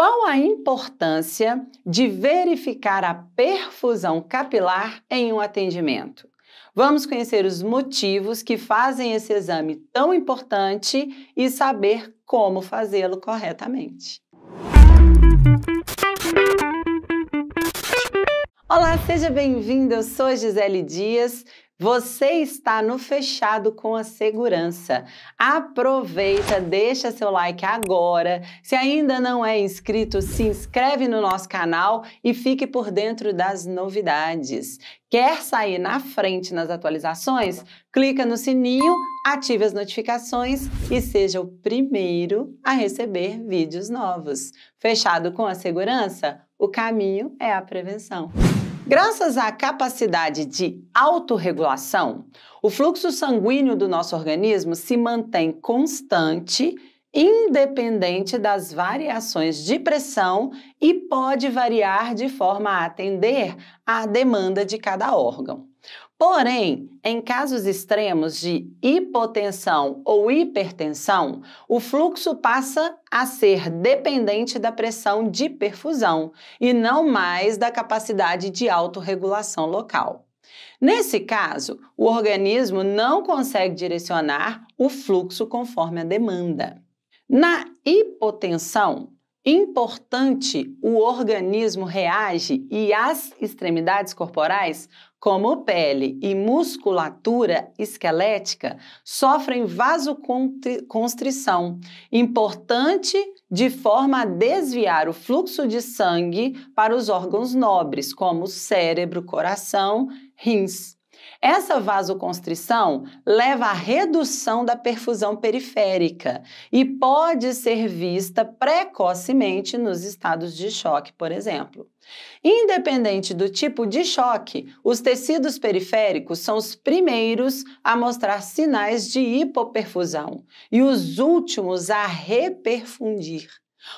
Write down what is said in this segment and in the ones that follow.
Qual a importância de verificar a perfusão capilar em um atendimento? Vamos conhecer os motivos que fazem esse exame tão importante e saber como fazê-lo corretamente. Olá, seja bem-vindo. Eu sou Gisele Dias você está no fechado com a segurança. Aproveita, deixa seu like agora. Se ainda não é inscrito, se inscreve no nosso canal e fique por dentro das novidades. Quer sair na frente nas atualizações? Clica no sininho, ative as notificações e seja o primeiro a receber vídeos novos. Fechado com a segurança? O caminho é a prevenção. Graças à capacidade de autorregulação, o fluxo sanguíneo do nosso organismo se mantém constante, independente das variações de pressão e pode variar de forma a atender à demanda de cada órgão. Porém, em casos extremos de hipotensão ou hipertensão, o fluxo passa a ser dependente da pressão de perfusão e não mais da capacidade de autorregulação local. Nesse caso, o organismo não consegue direcionar o fluxo conforme a demanda. Na hipotensão, Importante, o organismo reage e as extremidades corporais, como pele e musculatura esquelética, sofrem vasoconstrição. Importante de forma a desviar o fluxo de sangue para os órgãos nobres, como cérebro, coração, rins. Essa vasoconstrição leva à redução da perfusão periférica e pode ser vista precocemente nos estados de choque, por exemplo. Independente do tipo de choque, os tecidos periféricos são os primeiros a mostrar sinais de hipoperfusão e os últimos a reperfundir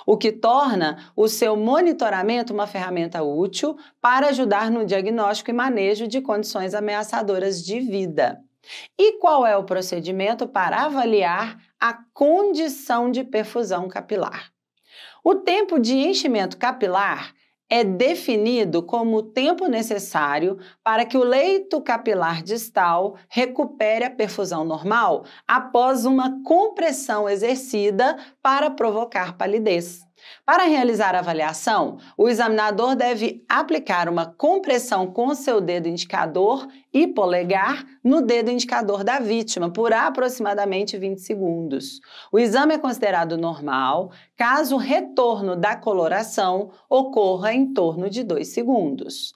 o que torna o seu monitoramento uma ferramenta útil para ajudar no diagnóstico e manejo de condições ameaçadoras de vida. E qual é o procedimento para avaliar a condição de perfusão capilar? O tempo de enchimento capilar é definido como o tempo necessário para que o leito capilar distal recupere a perfusão normal após uma compressão exercida para provocar palidez. Para realizar a avaliação, o examinador deve aplicar uma compressão com seu dedo indicador e polegar no dedo indicador da vítima por aproximadamente 20 segundos. O exame é considerado normal caso o retorno da coloração ocorra em torno de 2 segundos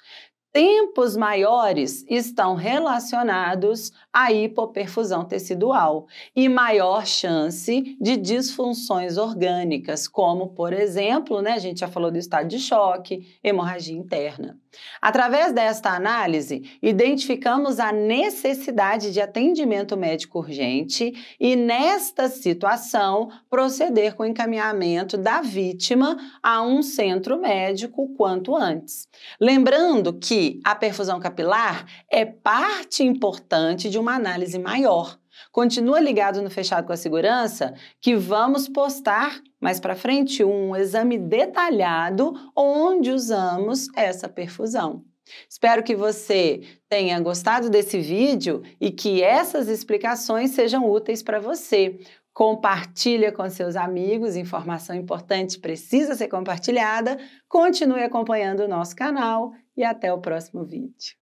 tempos maiores estão relacionados à hipoperfusão tecidual e maior chance de disfunções orgânicas, como, por exemplo, né, a gente já falou do estado de choque, hemorragia interna. Através desta análise, identificamos a necessidade de atendimento médico urgente e, nesta situação, proceder com o encaminhamento da vítima a um centro médico quanto antes. Lembrando que a perfusão capilar é parte importante de uma análise maior. Continua ligado no Fechado com a Segurança que vamos postar mais para frente um exame detalhado onde usamos essa perfusão. Espero que você tenha gostado desse vídeo e que essas explicações sejam úteis para você. Compartilha com seus amigos, informação importante precisa ser compartilhada. Continue acompanhando o nosso canal e até o próximo vídeo.